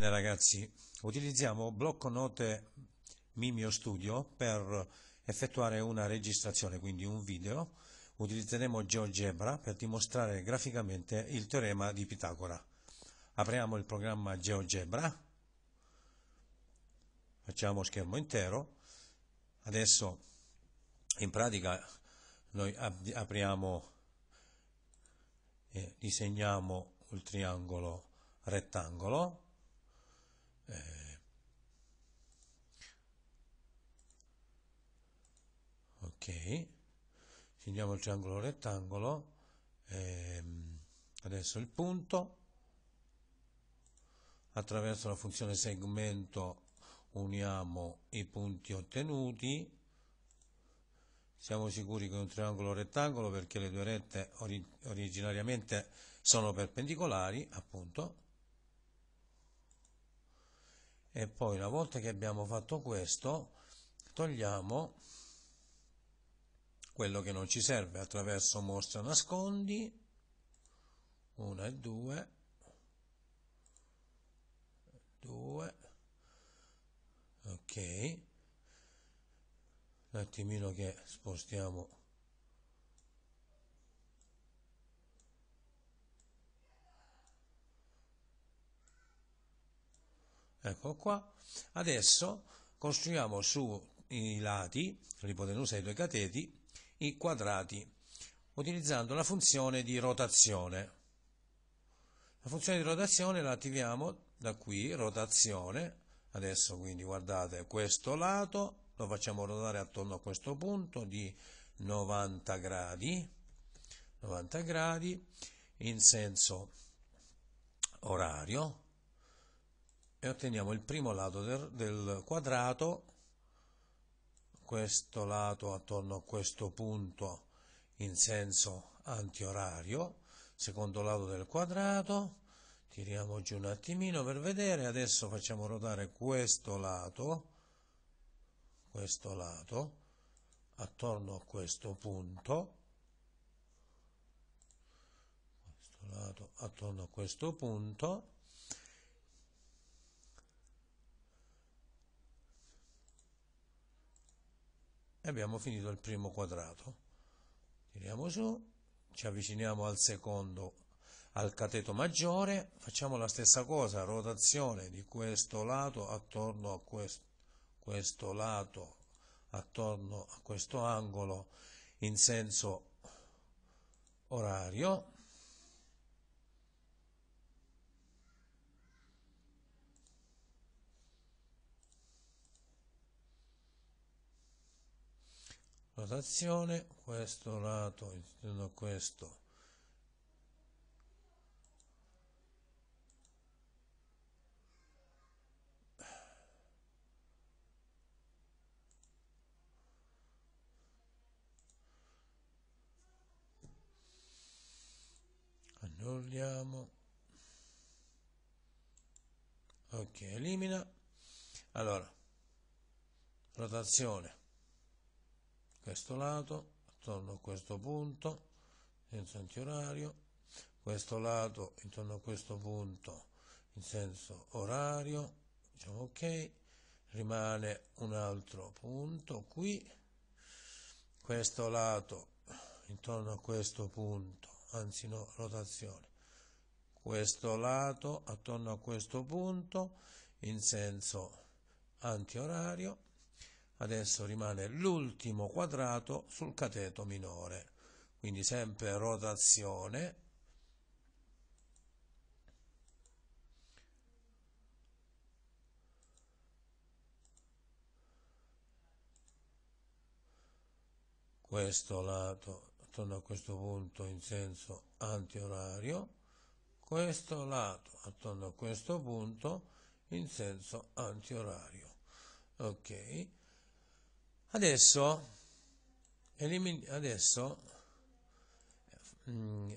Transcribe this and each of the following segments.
Bene ragazzi, utilizziamo blocco note Mimio Studio per effettuare una registrazione, quindi un video. Utilizzeremo GeoGebra per dimostrare graficamente il teorema di Pitagora. Apriamo il programma GeoGebra, facciamo schermo intero. Adesso in pratica noi apriamo e disegniamo il triangolo rettangolo eh, ok, scendiamo il triangolo rettangolo, ehm, adesso il punto, attraverso la funzione segmento uniamo i punti ottenuti, siamo sicuri che è un triangolo rettangolo perché le due rette ori originariamente sono perpendicolari, appunto, e poi una volta che abbiamo fatto questo togliamo quello che non ci serve attraverso mostra nascondi 1 e 2 2 ok un attimino che spostiamo Ecco qua. Adesso costruiamo sui lati, l'ipotenusa dei due cateti, i quadrati, utilizzando la funzione di rotazione. La funzione di rotazione la attiviamo da qui, rotazione, adesso quindi guardate questo lato, lo facciamo ruotare attorno a questo punto di 90 gradi, 90 gradi in senso orario, e otteniamo il primo lato del, del quadrato, questo lato attorno a questo punto in senso antiorario, secondo lato del quadrato, tiriamo giù un attimino per vedere, adesso facciamo ruotare questo lato, questo lato, attorno a questo punto, questo lato attorno a questo punto, e abbiamo finito il primo quadrato. Tiriamo su, ci avviciniamo al secondo, al cateto maggiore, facciamo la stessa cosa, rotazione di questo lato attorno a questo, questo lato, attorno a questo angolo in senso orario rotazione, questo lato, intendo questo, annulliamo ok elimina allora rotazione questo lato, attorno a questo punto, senso antiorario, questo lato intorno a questo punto in senso orario, diciamo ok, rimane un altro punto qui, questo lato intorno a questo punto, anzi no, rotazione, questo lato attorno a questo punto in senso antiorario, adesso rimane l'ultimo quadrato sul cateto minore quindi sempre rotazione questo lato attorno a questo punto in senso antiorario questo lato attorno a questo punto in senso antiorario ok Adesso, elimin- adesso mm,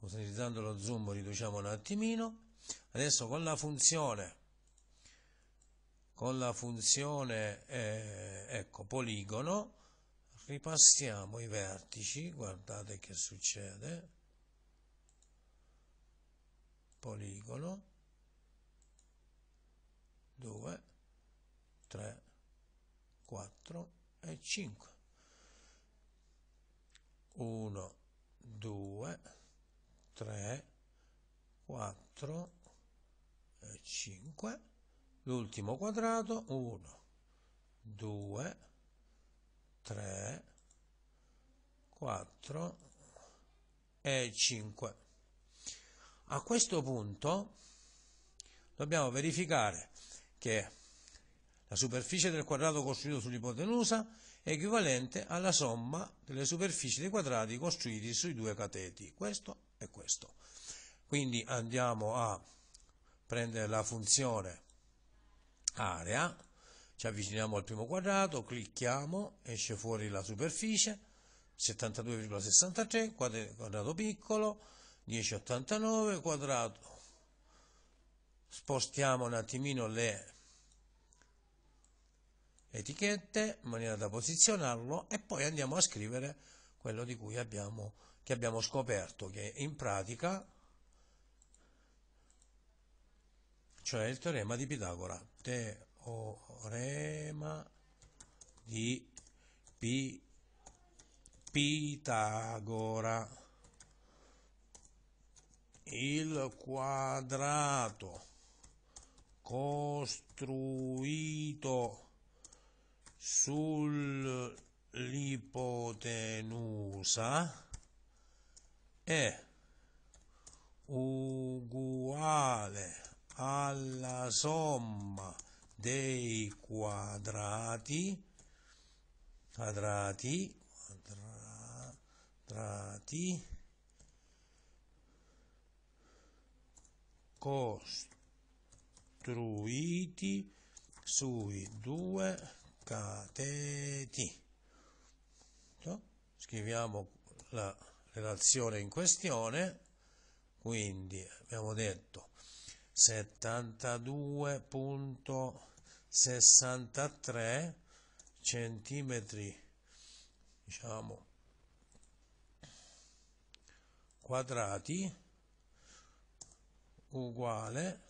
utilizzando lo zoom riduciamo un attimino, adesso con la funzione, con la funzione eh, ecco, poligono ripassiamo i vertici, guardate che succede, poligono, 2, 3, 4, e 5. 1, 2, 3, 4 e 5. L'ultimo quadrato, 1, 2, 3, 4 e 5. A questo punto dobbiamo verificare che la superficie del quadrato costruito sull'ipotenusa è equivalente alla somma delle superfici dei quadrati costruiti sui due cateti. Questo e questo. Quindi andiamo a prendere la funzione area, ci avviciniamo al primo quadrato, clicchiamo, esce fuori la superficie, 72,63, quadrato piccolo, 10,89, quadrato. Spostiamo un attimino le etichette in maniera da posizionarlo e poi andiamo a scrivere quello di cui abbiamo, che abbiamo scoperto, che in pratica, cioè il teorema di Pitagora, teorema di Pi, Pitagora, il quadrato costruito sull'ipotenusa è uguale alla somma dei quadrati quadrati quadrati costruiti sui due Catetì. Scriviamo la relazione in questione, quindi abbiamo detto 72.63 centimetri diciamo quadrati uguale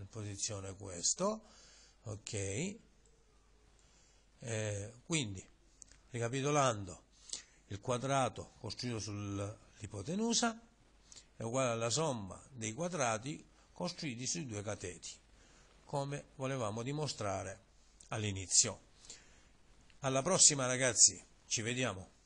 in posizione questo, ok? Eh, quindi, ricapitolando, il quadrato costruito sull'ipotenusa è uguale alla somma dei quadrati costruiti sui due cateti, come volevamo dimostrare all'inizio. Alla prossima ragazzi, ci vediamo!